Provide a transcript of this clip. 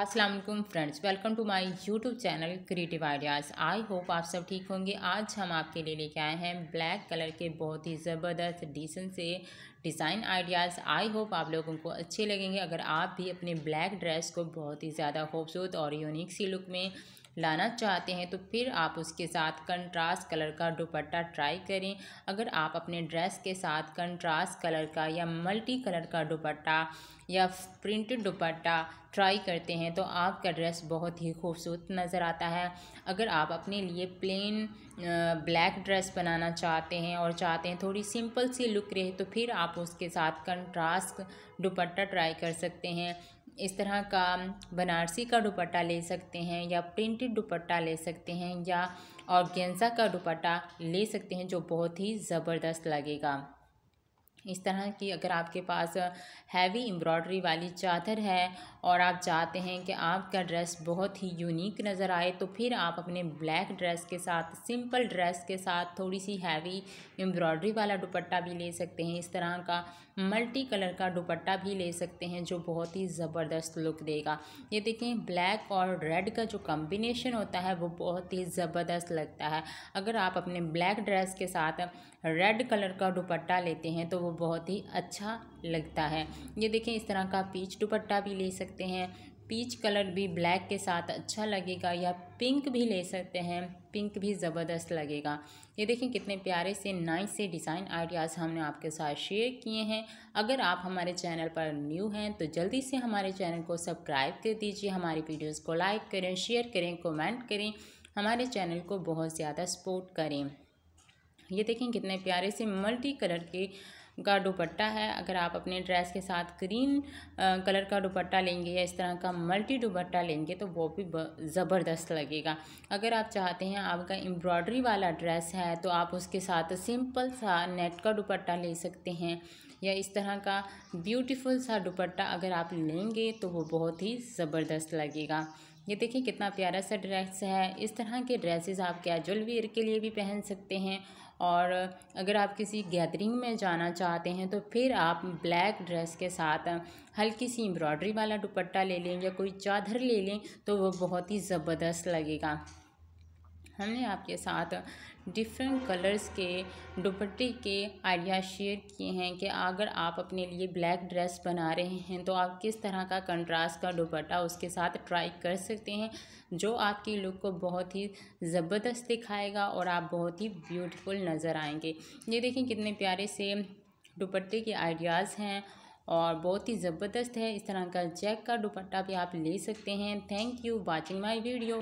Aslam friends welcome to my YouTube channel creative ideas I hope आप सब ठीक होंगे आज हम आपके लिए लेके आए हैं ब्लैक कलर के बहुत ही ज़बरदस्त डिसेंट से डिज़ाइन आइडियाज़ आई होप आप लोगों को अच्छे लगेंगे अगर आप भी अपने ब्लैक ड्रेस को बहुत ही ज़्यादा खूबसूरत और यूनिक सी लुक में लाना चाहते हैं तो फिर आप उसके साथ कंट्रास्ट कलर का दुपट्टा ट्राई करें अगर आप अपने ड्रेस के साथ कंट्रास्ट कलर का या मल्टी कलर का दुपट्टा या प्रिंटेड दुपट्टा ट्राई करते हैं तो आपका ड्रेस बहुत ही खूबसूरत नज़र आता है अगर आप अपने लिए प्लेन ब्लैक ड्रेस बनाना चाहते हैं और चाहते हैं थोड़ी सिंपल सी लुक रहे तो फिर आप उसके साथ कंट्रास्ट दुपट्टा ट्राई कर सकते हैं इस तरह का बनारसी का दुपट्टा ले सकते हैं या प्रिंटेड दुपट्टा ले सकते हैं या और गेंजा का दुपट्टा ले सकते हैं जो बहुत ही ज़बरदस्त लगेगा इस तरह की अगर आपके पास हैवी एम्ब्रॉयडरी वाली चादर है और आप चाहते हैं कि आपका ड्रेस बहुत ही यूनिक नज़र आए तो फिर आप अपने ब्लैक ड्रेस के साथ सिंपल ड्रेस के साथ थोड़ी सी हैवी एम्ब्रॉयडरी वाला दुपट्टा भी ले सकते हैं इस तरह का मल्टी कलर का दुपट्टा भी ले सकते हैं जो बहुत ही ज़बरदस्त लुक देगा ये देखें ब्लैक और रेड का जो कम्बिनेशन होता है वो बहुत ही ज़बरदस्त लगता है अगर आप अपने ब्लैक ड्रेस के साथ रेड कलर का दुपट्टा लेते हैं तो वो बहुत ही अच्छा लगता है ये देखें इस तरह का पीच दुपट्टा भी ले सकते हैं पीच कलर भी ब्लैक के साथ अच्छा लगेगा या पिंक भी ले सकते हैं पिंक भी ज़बरदस्त लगेगा ये देखें कितने प्यारे से नाइस से डिज़ाइन आइडियाज़ हमने आपके साथ शेयर किए हैं अगर आप हमारे चैनल पर न्यू हैं तो जल्दी से हमारे चैनल को सब्सक्राइब कर दीजिए हमारी वीडियोस को लाइक करें शेयर करें कमेंट करें हमारे चैनल को बहुत ज़्यादा सपोर्ट करें ये देखें कितने प्यारे से मल्टी कलर के का दुपट्टा है अगर आप अपने ड्रेस के साथ ग्रीन कलर का दुपट्टा लेंगे या इस तरह का मल्टी दुपट्टा लेंगे तो वो भी ज़बरदस्त लगेगा अगर आप चाहते हैं आपका एम्ब्रॉयडरी वाला ड्रेस है तो आप उसके साथ सिंपल सा नेट का दुपट्टा ले सकते हैं या इस तरह का ब्यूटीफुल सा दुपट्टा अगर आप लेंगे तो वो बहुत ही ज़बरदस्त लगेगा ये देखिए कितना प्यारा सा ड्रेस है इस तरह के ड्रेसेस आप कैजुअल वेयर के लिए भी पहन सकते हैं और अगर आप किसी गैदरिंग में जाना चाहते हैं तो फिर आप ब्लैक ड्रेस के साथ हल्की सी एम्ब्रॉयडरी वाला दुपट्टा ले लें या कोई चादर ले लें तो वो बहुत ही ज़बरदस्त लगेगा हमने आपके साथ डिफरेंट कलर्स के दुपट्टे के आइडिया शेयर किए हैं कि अगर आप अपने लिए ब्लैक ड्रेस बना रहे हैं तो आप किस तरह का कंट्रास्ट का दुपट्टा उसके साथ ट्राई कर सकते हैं जो आपकी लुक को बहुत ही ज़बरदस्त दिखाएगा और आप बहुत ही ब्यूटीफुल नज़र आएंगे ये देखें कितने प्यारे से दुपट्टे के आइडियाज़ हैं और बहुत ही ज़बरदस्त है इस तरह का चेक का दुपट्टा भी आप ले सकते हैं thank you watching my video